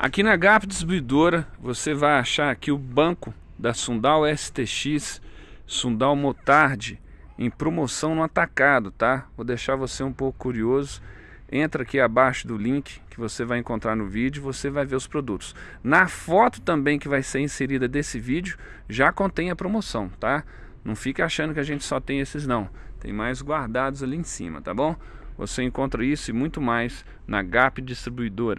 Aqui na GAP Distribuidora você vai achar aqui o banco da Sundal STX, Sundal Motarde em promoção no atacado, tá? Vou deixar você um pouco curioso. Entra aqui abaixo do link que você vai encontrar no vídeo, você vai ver os produtos. Na foto também que vai ser inserida desse vídeo, já contém a promoção, tá? Não fica achando que a gente só tem esses não. Tem mais guardados ali em cima, tá bom? Você encontra isso e muito mais na GAP Distribuidora.